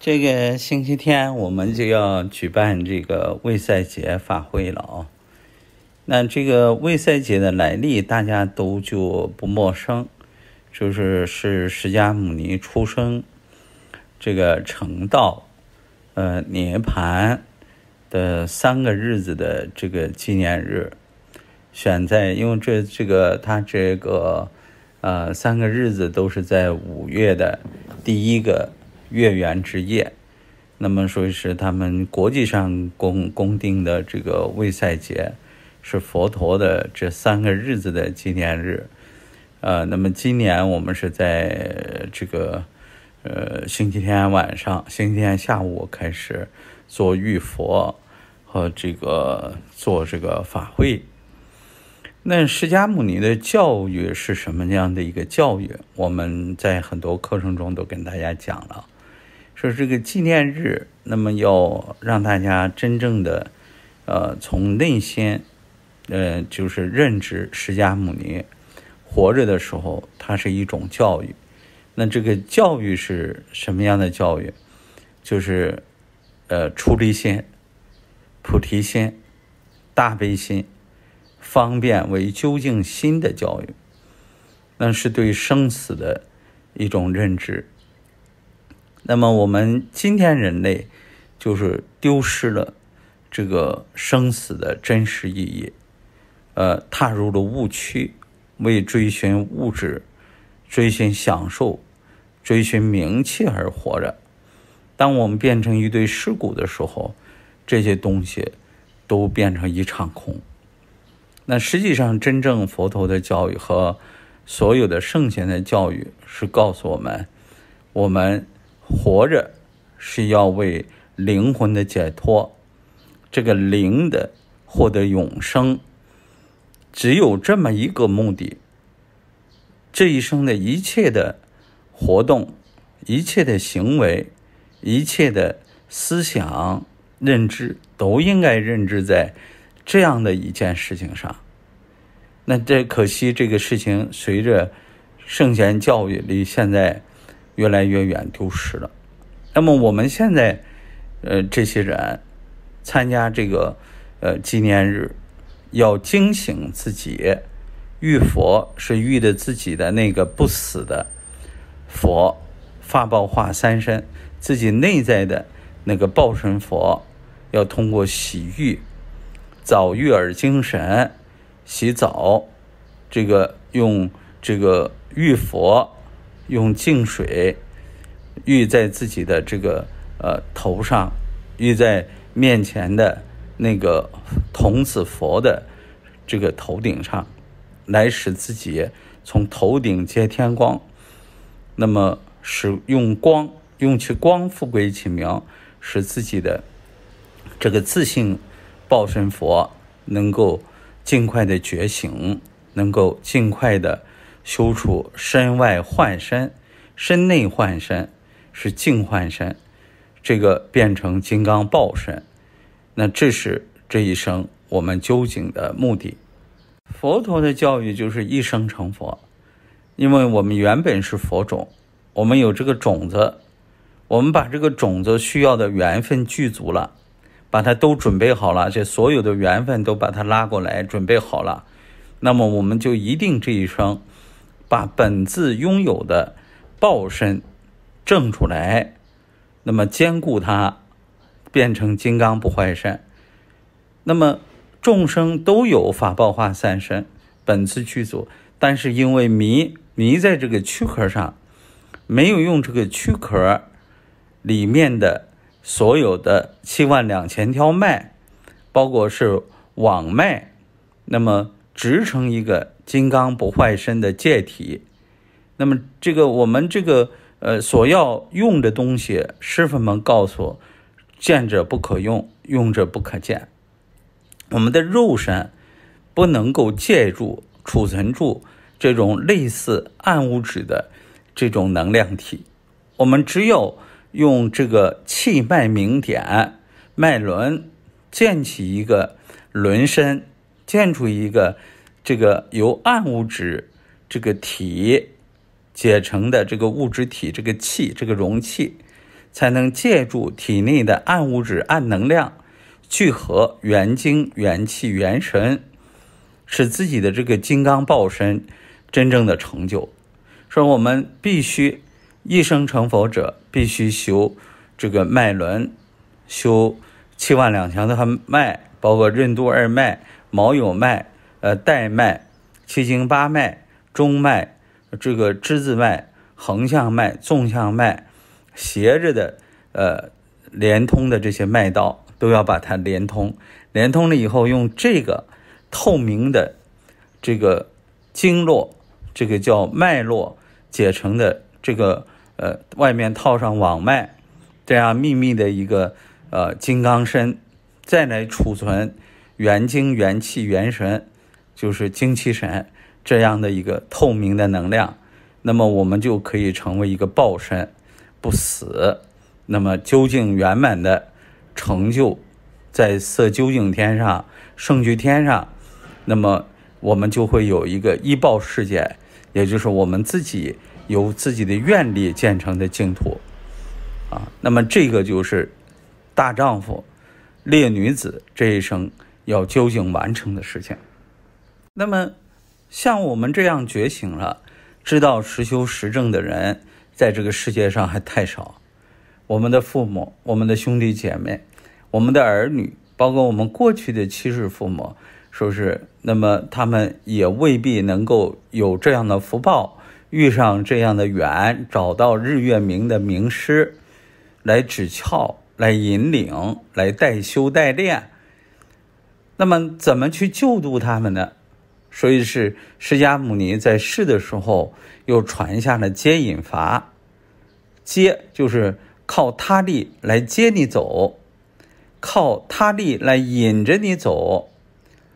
这个星期天，我们就要举办这个卫塞节法会了啊。那这个卫塞节的来历，大家都就不陌生，就是是释迦牟尼出生、这个成道、呃涅盘的三个日子的这个纪念日，选在，因为这这个他这个，呃三个日子都是在五月的第一个。月圆之夜，那么说是他们国际上公公定的这个卫塞节，是佛陀的这三个日子的纪念日。呃，那么今年我们是在这个呃星期天晚上，星期天下午开始做浴佛和这个做这个法会。那释迦牟尼的教育是什么样的一个教育？我们在很多课程中都跟大家讲了。说这个纪念日，那么要让大家真正的，呃，从内心，呃，就是认知释迦牟尼活着的时候，它是一种教育。那这个教育是什么样的教育？就是，呃，出离心、菩提心、大悲心、方便为究竟心的教育，那是对生死的一种认知。那么我们今天人类就是丢失了这个生死的真实意义，呃，踏入了误区，为追寻物质、追寻享受、追寻名气而活着。当我们变成一堆尸骨的时候，这些东西都变成一场空。那实际上，真正佛陀的教育和所有的圣贤的教育是告诉我们，我们。活着是要为灵魂的解脱，这个灵的获得永生，只有这么一个目的。这一生的一切的活动、一切的行为、一切的思想认知，都应该认知在这样的一件事情上。那这可惜，这个事情随着圣贤教育离现在。越来越远，丢失了。那么我们现在，呃，这些人参加这个呃纪念日，要惊醒自己遇佛，是遇的自己的那个不死的佛发报化三身，自己内在的那个报身佛，要通过洗浴、早浴而精神洗澡，这个用这个浴佛。用净水浴在自己的这个呃头上，浴在面前的那个童子佛的这个头顶上，来使自己从头顶接天光，那么使用光用其光复归其名，使自己的这个自信报身佛能够尽快的觉醒，能够尽快的。修出身外幻身，身内幻身是净幻身，这个变成金刚报身。那这是这一生我们究竟的目的。佛陀的教育就是一生成佛，因为我们原本是佛种，我们有这个种子，我们把这个种子需要的缘分具足了，把它都准备好了，这所有的缘分都把它拉过来准备好了，那么我们就一定这一生。把本自拥有的报身证出来，那么坚固它变成金刚不坏身。那么众生都有法报化三身，本自具足，但是因为迷迷在这个躯壳上，没有用这个躯壳里面的所有的七万两千条脉，包括是网脉，那么直成一个。金刚不坏身的借体，那么这个我们这个呃所要用的东西，师傅们告诉：见者不可用，用者不可见。我们的肉身不能够借助、储存住这种类似暗物质的这种能量体，我们只有用这个气脉明点、脉轮建起一个轮身，建出一个。这个由暗物质这个体解成的这个物质体，这个气，这个容器，才能借助体内的暗物质、暗能量聚合元精、元气、元神，使自己的这个金刚报身真正的成就。说我们必须一生成佛者必须修这个脉轮，修七万两强的脉，包括任督二脉、毛有脉。呃，带脉、七经八脉、中脉、这个支字脉、横向脉、纵向脉、斜着的，呃，连通的这些脉道都要把它连通，连通了以后，用这个透明的这个经络，这个叫脉络解成的这个，呃，外面套上网脉，这样密密的一个呃金刚身，再来储存元精、元气、元神。就是精气神这样的一个透明的能量，那么我们就可以成为一个报身，不死。那么究竟圆满的成就，在色究竟天上、圣居天上，那么我们就会有一个一报世界，也就是我们自己由自己的愿力建成的净土。啊，那么这个就是大丈夫、烈女子这一生要究竟完成的事情。那么，像我们这样觉醒了、知道实修实证的人，在这个世界上还太少。我们的父母、我们的兄弟姐妹、我们的儿女，包括我们过去的七师父母，说是那么他们也未必能够有这样的福报，遇上这样的缘，找到日月明的名师来指窍、来引领、来代修代练。那么，怎么去救度他们呢？所以是释迦牟尼在世的时候，又传下了接引法，接就是靠他力来接你走，靠他力来引着你走。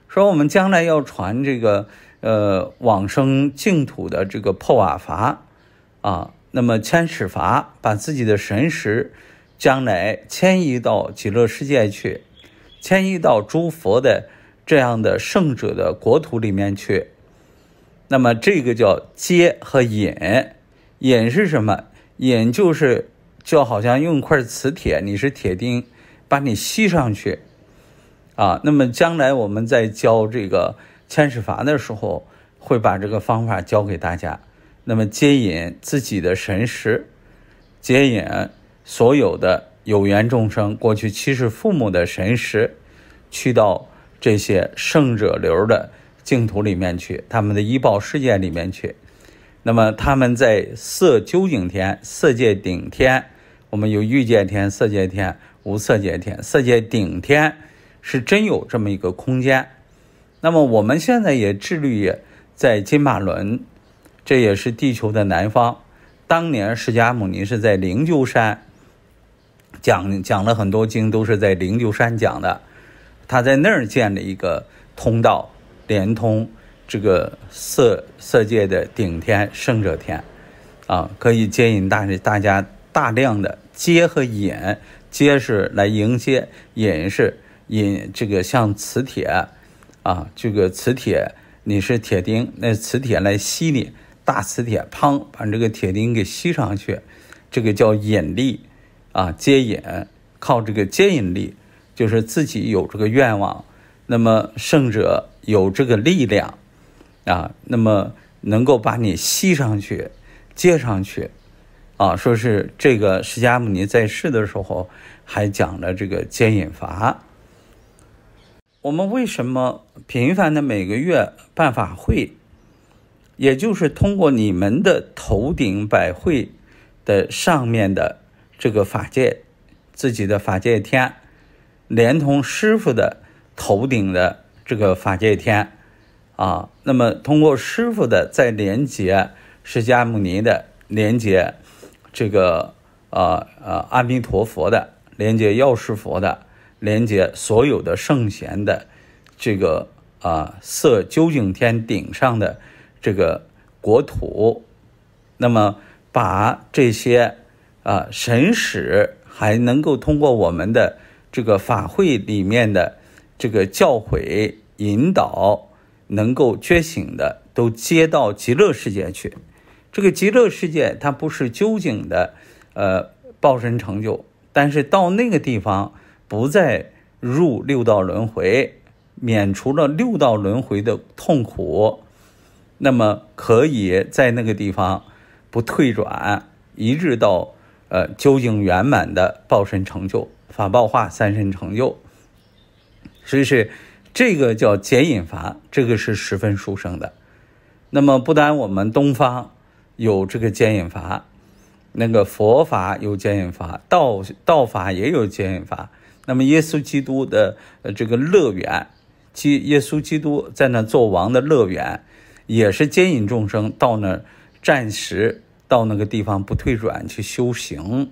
说我们将来要传这个呃往生净土的这个破瓦法啊，那么千尺法把自己的神识将来迁移到极乐世界去，迁移到诸佛的。这样的圣者的国土里面去，那么这个叫接和引，引是什么？引就是就好像用一块磁铁，你是铁钉，把你吸上去啊。那么将来我们在教这个千尺法的时候，会把这个方法教给大家。那么接引自己的神识，接引所有的有缘众生，过去七世父母的神识，去到。这些圣者流的净土里面去，他们的医报世界里面去，那么他们在色究竟天、色界顶天，我们有欲界天、色界天、无色界天，色界顶天是真有这么一个空间。那么我们现在也致力于在金马伦，这也是地球的南方。当年释迦牟尼是在灵鹫山讲讲了很多经，都是在灵鹫山讲的。他在那儿建了一个通道，连通这个色色界的顶天圣者天，啊，可以接引大大家大量的接和引，接是来迎接，引是引这个像磁铁，啊，这个磁铁你是铁钉，那磁铁来吸你，大磁铁，砰，把这个铁钉给吸上去，这个叫引力，啊，接引靠这个接引力。就是自己有这个愿望，那么胜者有这个力量，啊，那么能够把你吸上去、接上去，啊，说是这个释迦牟尼在世的时候还讲了这个接引法。我们为什么频繁的每个月办法会，也就是通过你们的头顶百会的上面的这个法界，自己的法界天。连同师傅的头顶的这个法界天，啊，那么通过师傅的再连接释迦牟尼的连接，这个呃呃阿弥陀佛的连接药师佛的连接所有的圣贤的这个啊色究竟天顶上的这个国土，那么把这些啊神使还能够通过我们的。这个法会里面的这个教诲引导，能够觉醒的都接到极乐世界去。这个极乐世界它不是究竟的，呃，报身成就，但是到那个地方不再入六道轮回，免除了六道轮回的痛苦，那么可以在那个地方不退转，一直到呃究竟圆满的报身成就。法报化三身成就，所以是这个叫接引法，这个是十分殊胜的。那么，不单我们东方有这个接引法，那个佛法有接引法，道道法也有接引法。那么，耶稣基督的这个乐园，基耶稣基督在那做王的乐园，也是接引众生到那暂时到那个地方不退转去修行。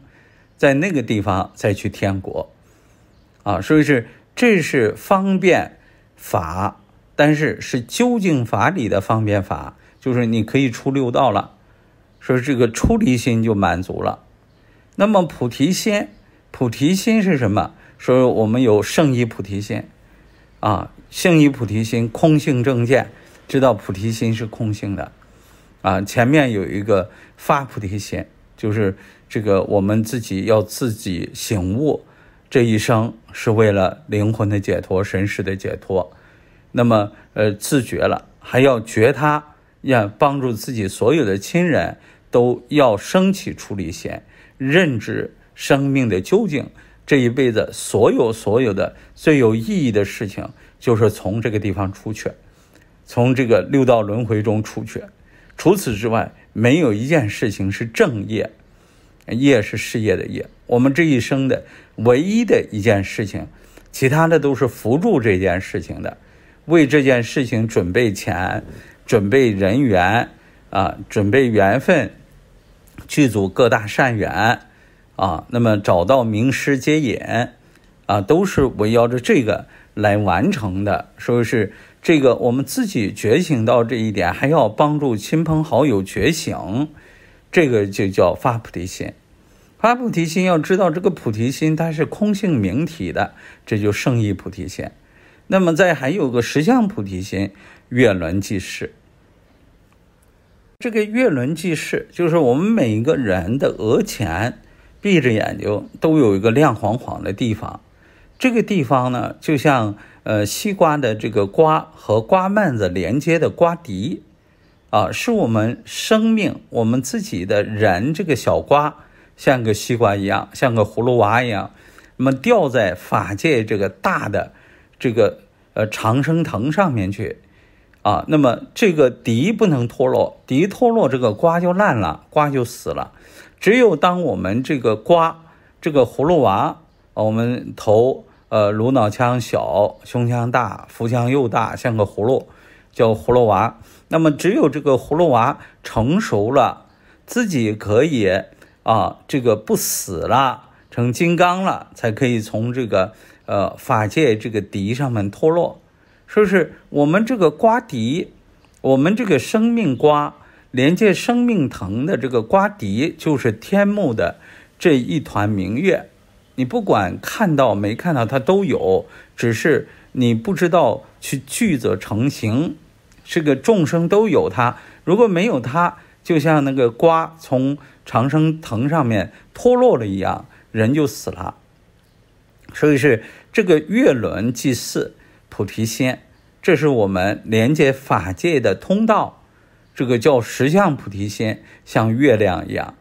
在那个地方再去天国，啊，所以是这是方便法，但是是究竟法里的方便法，就是你可以出六道了。说这个出离心就满足了。那么菩提心，菩提心是什么？说我们有圣依菩提心，啊，圣依菩提心，空性正见，知道菩提心是空性的，啊，前面有一个发菩提心。就是这个，我们自己要自己醒悟，这一生是为了灵魂的解脱、神识的解脱。那么，呃，自觉了，还要觉他，要帮助自己所有的亲人都要升起出离心，认知生命的究竟。这一辈子所有所有的最有意义的事情，就是从这个地方出去，从这个六道轮回中出去。除此之外，没有一件事情是正业，业是事业的业。我们这一生的唯一的一件事情，其他的都是辅助这件事情的，为这件事情准备钱、准备人员啊，准备缘分，剧组各大善缘啊，那么找到名师接引啊，都是围绕着这个来完成的，说是。这个我们自己觉醒到这一点，还要帮助亲朋好友觉醒，这个就叫发菩提心。发菩提心要知道，这个菩提心它是空性明体的，这就圣意菩提心。那么再还有个十相菩提心，月轮计时。这个月轮计时就是我们每一个人的额前，闭着眼睛都有一个亮晃晃的地方，这个地方呢，就像。呃，西瓜的这个瓜和瓜蔓子连接的瓜笛，啊，是我们生命，我们自己的人。这个小瓜像个西瓜一样，像个葫芦娃一样，那么吊在法界这个大的这个呃长生藤上面去啊。那么这个笛不能脱落，笛脱落这个瓜就烂了，瓜就死了。只有当我们这个瓜，这个葫芦娃，我们头。呃，颅脑腔小，胸腔大，腹腔又大，像个葫芦，叫葫芦娃。那么，只有这个葫芦娃成熟了，自己可以啊，这个不死了，成金刚了，才可以从这个呃法界这个底上面脱落。说是我们这个瓜底，我们这个生命瓜连接生命藤的这个瓜底，就是天目的这一团明月。你不管看到没看到，它都有，只是你不知道去聚则成形，这个众生都有它。如果没有它，就像那个瓜从长生藤上面脱落了一样，人就死了。所以是这个月轮祭祀菩提仙，这是我们连接法界的通道。这个叫十相菩提仙，像月亮一样。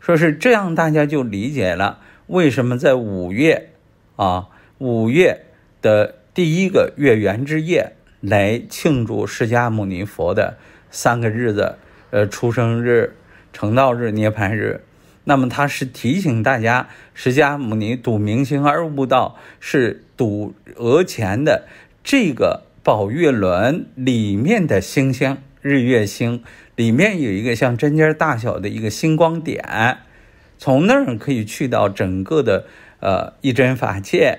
说是这样，大家就理解了。为什么在五月，啊，五月的第一个月圆之夜来庆祝释迦牟尼佛的三个日子，呃，出生日、成道日、涅槃日？那么他是提醒大家，释迦牟尼赌明星而悟道，是赌额前的这个宝月轮里面的星星，日月星里面有一个像针尖大小的一个星光点。从那儿可以去到整个的，呃，一真法界，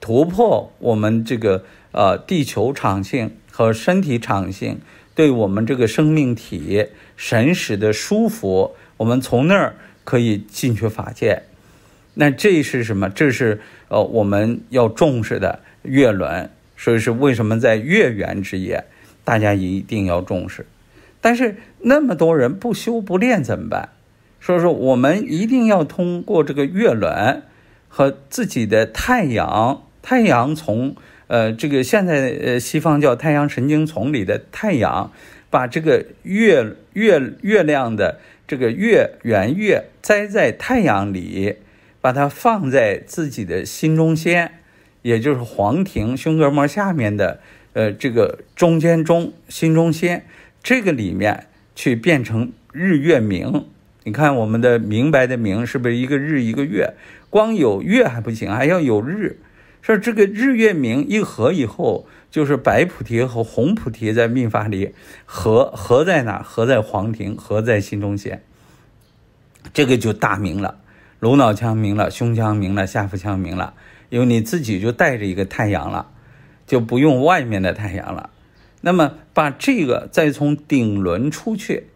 突破我们这个呃地球场性和身体场性对我们这个生命体神识的束缚。我们从那儿可以进去法界。那这是什么？这是呃我们要重视的月轮。所以是为什么在月圆之夜大家一定要重视？但是那么多人不修不练怎么办？所以说，我们一定要通过这个月轮和自己的太阳太阳从呃，这个现在呃西方叫太阳神经丛里的太阳，把这个月月月亮的这个月圆月栽在太阳里，把它放在自己的心中间，也就是黄庭胸膈膜下面的呃这个中间中心中心这个里面去变成日月明。你看我们的明白的明，是不是一个日一个月？光有月还不行，还要有日。说这个日月明一合以后，就是白菩提和红菩提在命法里合 合在哪？合在黄庭，合在心中显。这个就大明了，颅脑腔明了，胸腔明了，下腹腔明了，因为你自己就带着一个太阳了，就不用外面的太阳了。那么把这个再从顶轮出去。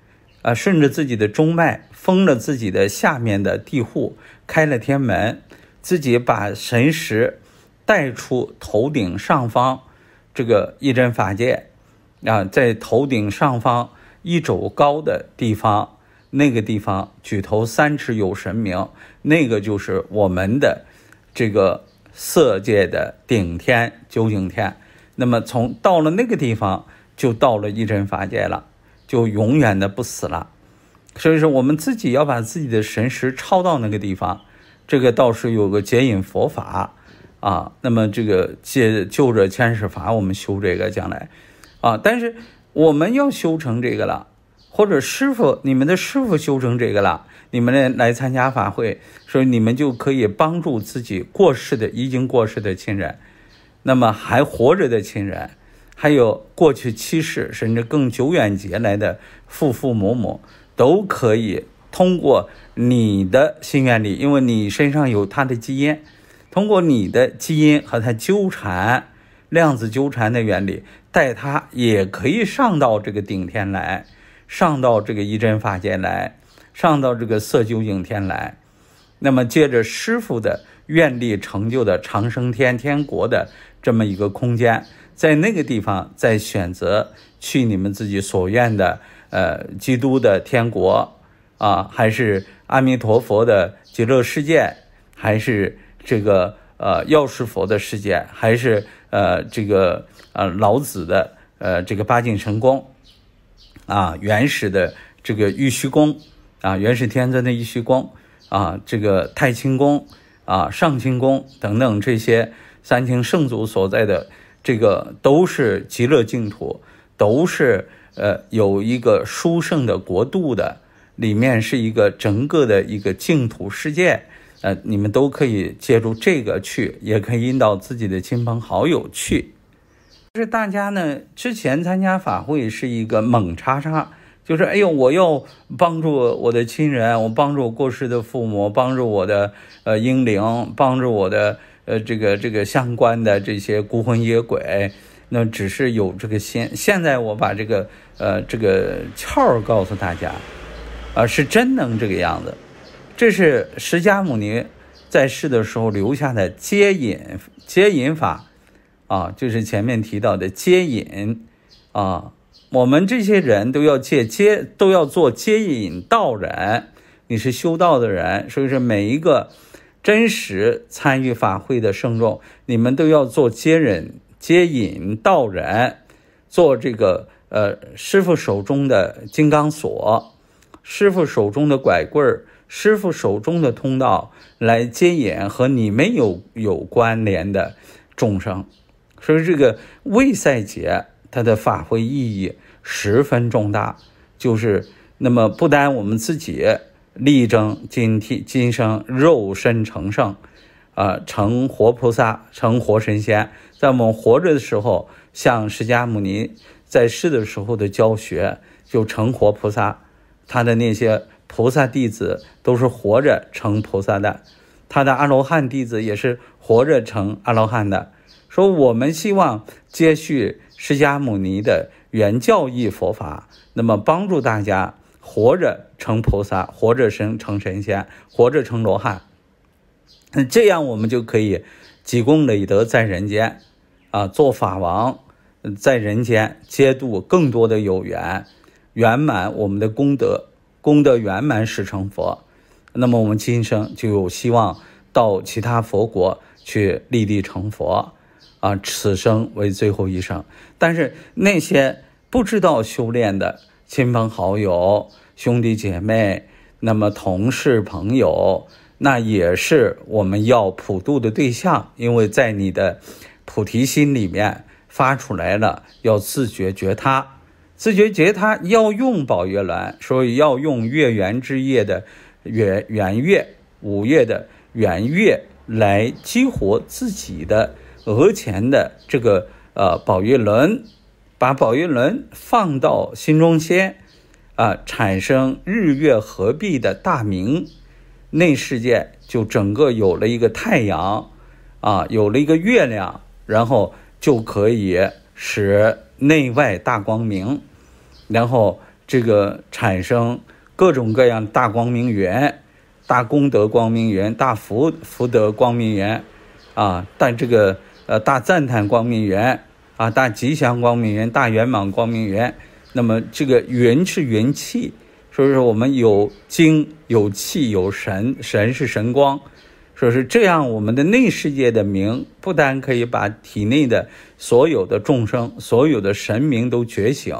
啊，顺着自己的中脉封了自己的下面的地户，开了天门，自己把神识带出头顶上方这个一针法界啊，在头顶上方一肘高的地方，那个地方举头三尺有神明，那个就是我们的这个色界的顶天九景天，那么从到了那个地方就到了一针法界了。就永远的不死了，所以说我们自己要把自己的神识超到那个地方，这个倒是有个结引佛法啊。那么这个借就着千手法，我们修这个将来啊。但是我们要修成这个了，或者师傅你们的师傅修成这个了，你们来来参加法会，所以你们就可以帮助自己过世的已经过世的亲人，那么还活着的亲人。还有过去七世甚至更久远劫来的父父母母，都可以通过你的心愿力，因为你身上有他的基因，通过你的基因和他纠缠，量子纠缠的原理，带他也可以上到这个顶天来，上到这个一真法界来，上到这个色究竟天来。那么，借着师傅的愿力成就的长生天天国的这么一个空间，在那个地方再选择去你们自己所愿的，呃，基督的天国啊，还是阿弥陀佛的极乐世界，还是这个呃药师佛的世界，还是呃这个呃老子的呃这个八境神功啊，原始的这个玉虚宫啊，原始天尊的玉虚宫。啊，这个太清宫、啊上清宫等等这些三清圣祖所在的，这个都是极乐净土，都是呃有一个殊胜的国度的，里面是一个整个的一个净土世界，呃，你们都可以借助这个去，也可以引导自己的亲朋好友去。就是大家呢，之前参加法会是一个猛叉叉。就是，哎呦，我要帮助我的亲人，我帮助过世的父母，帮助我的呃英灵，帮助我的呃这个这个相关的这些孤魂野鬼，那只是有这个心。现在我把这个呃这个窍告诉大家，啊，是真能这个样子。这是释迦牟尼在世的时候留下的接引接引法，啊，就是前面提到的接引，啊。我们这些人都要接接，都要做接引道人。你是修道的人，所以说每一个真实参与法会的圣众，你们都要做接人接引道人，做这个呃师傅手中的金刚锁，师傅手中的拐棍儿，师傅手中的通道来接引和你们有有关联的众生。所以这个未赛节。它的发挥意义十分重大，就是那么不单我们自己力争今天今生肉身成圣，啊，成活菩萨，成活神仙，在我们活着的时候，像释迦牟尼在世的时候的教学，就成活菩萨，他的那些菩萨弟子都是活着成菩萨的，他的阿罗汉弟子也是活着成阿罗汉的。说我们希望接续释迦牟尼的原教义佛法，那么帮助大家活着成菩萨，活着成成神仙，活着成罗汉。这样我们就可以积功累德在人间，啊，做法王，在人间接度更多的有缘，圆满我们的功德，功德圆满时成佛，那么我们今生就有希望到其他佛国去立地成佛。啊，此生为最后一生。但是那些不知道修炼的亲朋好友、兄弟姐妹，那么同事朋友，那也是我们要普度的对象。因为在你的菩提心里面发出来了，要自觉觉他，自觉觉他要用宝月轮，以要用月圆之夜的圆圆月、五月的圆月来激活自己的。额前的这个呃宝月轮，把宝月轮放到心中间，啊，产生日月合璧的大明，内世界就整个有了一个太阳，啊，有了一个月亮，然后就可以使内外大光明，然后这个产生各种各样大光明圆、大功德光明圆、大福福德光明圆，啊，但这个。呃，大赞叹光明源啊，大吉祥光明源，大圆满光明源。那么这个云是元气，所以说我们有精有气有神，神是神光，说是这样，我们的内世界的明，不单可以把体内的所有的众生、所有的神明都觉醒，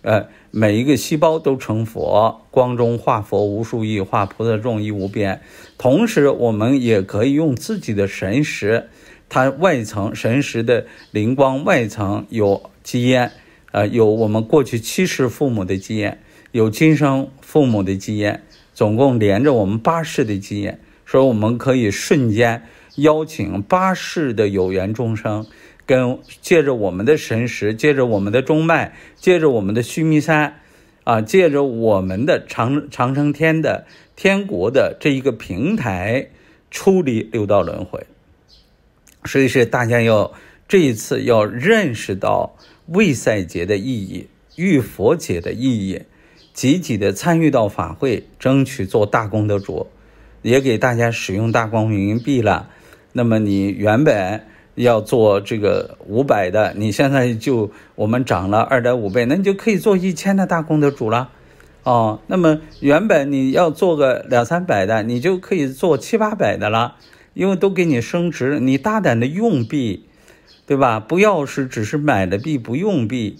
呃，每一个细胞都成佛，光中化佛无数亿，化菩萨众亦无边。同时，我们也可以用自己的神识。它外层神识的灵光，外层有基因，呃，有我们过去七世父母的基因，有今生父母的基因，总共连着我们八世的基因，所以我们可以瞬间邀请八世的有缘众生，跟借着我们的神识，借着我们的中脉，借着我们的须弥山，啊，借着我们的长长生天的天国的这一个平台，出离六道轮回。所以是大家要这一次要认识到卫赛节的意义、浴佛节的意义，积极的参与到法会，争取做大功德主。也给大家使用大光明币了。那么你原本要做这个五百的，你现在就我们涨了二点五倍，那你就可以做一千的大功德主了。哦，那么原本你要做个两三百的，你就可以做七八百的了。因为都给你升值，你大胆的用币，对吧？不要是只是买了币不用币，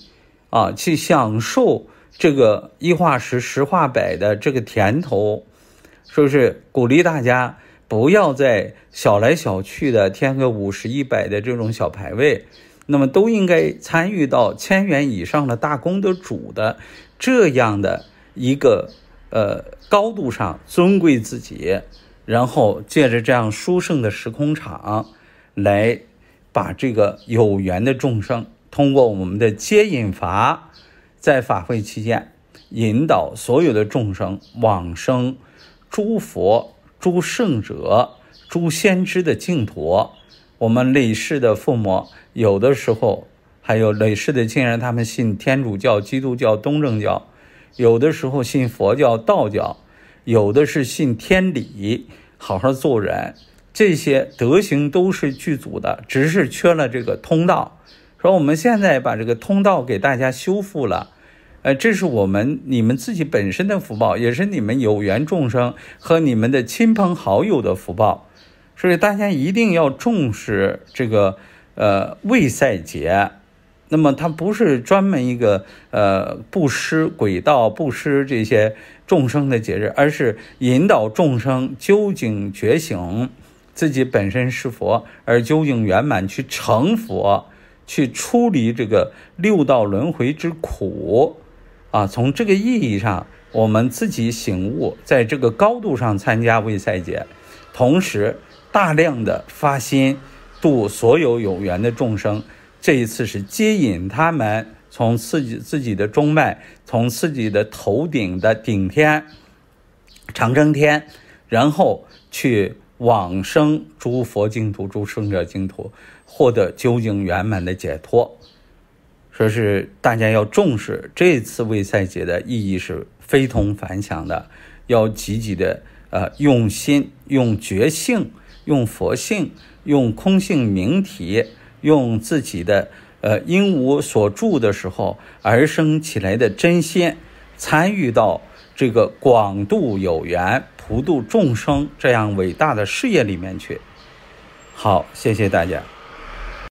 啊，去享受这个一化十、十化百的这个甜头，说是鼓励大家不要再小来小去的添个五十一百的这种小排位，那么都应该参与到千元以上的大功的主的这样的一个呃高度上尊贵自己。然后借着这样殊胜的时空场，来把这个有缘的众生，通过我们的接引法，在法会期间引导所有的众生往生诸佛、诸圣者、诸先知的净土。我们累世的父母，有的时候还有累世的亲人，他们信天主教、基督教、东正教，有的时候信佛教、道教。有的是信天理，好好做人，这些德行都是剧组的，只是缺了这个通道。说我们现在把这个通道给大家修复了，呃，这是我们你们自己本身的福报，也是你们有缘众生和你们的亲朋好友的福报，所以大家一定要重视这个呃未赛节。那么它不是专门一个呃布施、轨道布施这些众生的节日，而是引导众生究竟觉醒自己本身是佛，而究竟圆满去成佛，去出离这个六道轮回之苦。啊，从这个意义上，我们自己醒悟，在这个高度上参加未赛节，同时大量的发心度所有有缘的众生。这一次是接引他们从自己自己的中脉，从自己的头顶的顶天，长征天，然后去往生诸佛净土、诸圣者净土，获得究竟圆满的解脱。说是大家要重视这次未赛节的意义是非同凡响的，要积极的呃用心、用觉性、用佛性、用空性明体。用自己的呃因无所住的时候而生起来的真仙，参与到这个广度有缘、普度众生这样伟大的事业里面去。好，谢谢大家。